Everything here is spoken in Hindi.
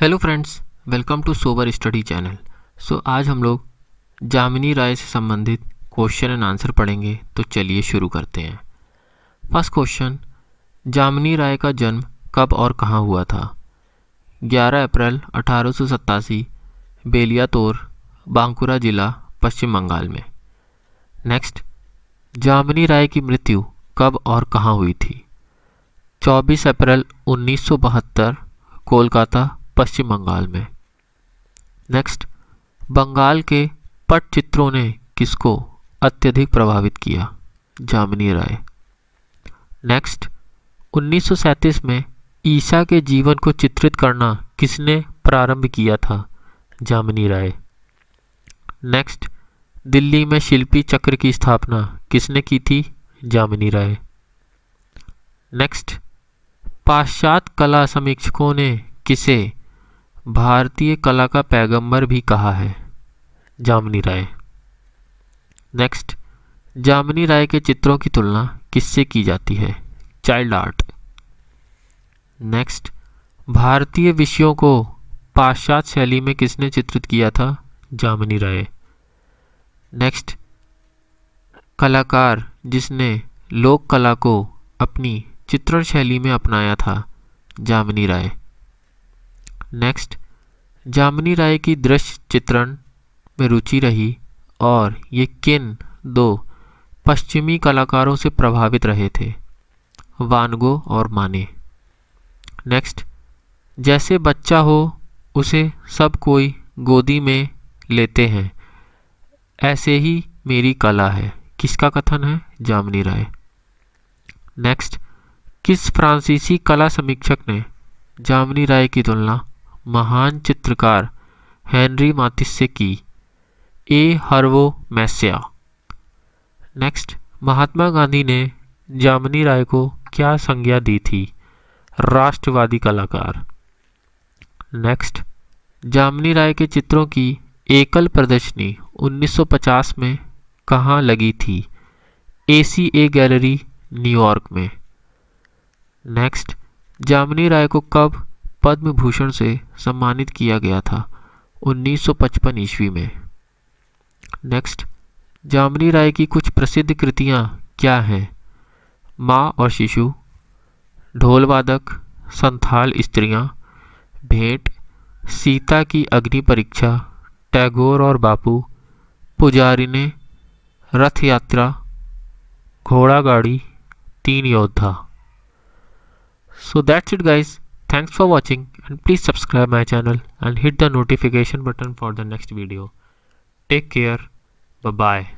Hello friends welcome to Sovar study channel so आज हम लोग जामिनी राय से संबंधित क्वेश्चन एंड आंसर पढ़ेंगे तो चलिए शुरू करते हैं फर्स्ट क्वेश्चन जामिनी राय का जन्म कब और कहाँ हुआ था 11 अप्रैल अठारह बेलियातोर बांकुरा ज़िला पश्चिम बंगाल में नेक्स्ट जामिनी राय की मृत्यु कब और कहाँ हुई थी 24 अप्रैल 1972 कोलकाता पश्चिम बंगाल में नेक्स्ट बंगाल के पटचित्रों ने किसको अत्यधिक प्रभावित किया जामिनी राय नेक्स्ट 1937 में ईसा के जीवन को चित्रित करना किसने प्रारंभ किया था जामिनी राय नेक्स्ट दिल्ली में शिल्पी चक्र की स्थापना किसने की थी जामिनी राय नेक्स्ट पाश्चात्य कला समीक्षकों ने किसे भारतीय कला का पैगंबर भी कहा है जामनी राय नेक्स्ट जामनी राय के चित्रों की तुलना किससे की जाती है चाइल्ड आर्ट नेक्स्ट भारतीय विषयों को पाश्चात्य शैली में किसने चित्रित किया था जामनी राय नेक्स्ट कलाकार जिसने लोक कला को अपनी चित्रण शैली में अपनाया था जामनी राय नेक्स्ट जामनी राय की दृश्य चित्रण में रुचि रही और ये किन दो पश्चिमी कलाकारों से प्रभावित रहे थे वानगो और माने नेक्स्ट जैसे बच्चा हो उसे सब कोई गोदी में लेते हैं ऐसे ही मेरी कला है किसका कथन है जामनी राय नेक्स्ट किस फ्रांसीसी कला समीक्षक ने जामनी राय की तुलना महान चित्रकार हेनरी मातिस से की ए हरवो मैसिया नेक्स्ट महात्मा गांधी ने जामनी राय को क्या संज्ञा दी थी राष्ट्रवादी कलाकार नेक्स्ट जामनी राय के चित्रों की एकल प्रदर्शनी 1950 में कहाँ लगी थी A C A gallery New York में नेक्स्ट जामनी राय को कब पद्म भूषण से सम्मानित किया गया था 1955 ईस्वी में नेक्स्ट जामनी राय की कुछ प्रसिद्ध कृतियाँ क्या हैं माँ और शिशु ढोलवादक संथाल स्त्रियाँ भेंट सीता की अग्नि परीक्षा टैगोर और बापू पुजारिने रथ यात्रा घोड़ा गाड़ी तीन योद्धा so that's it guys Thanks for watching and please subscribe my channel and hit the notification button for the next video. Take care. Bye-bye.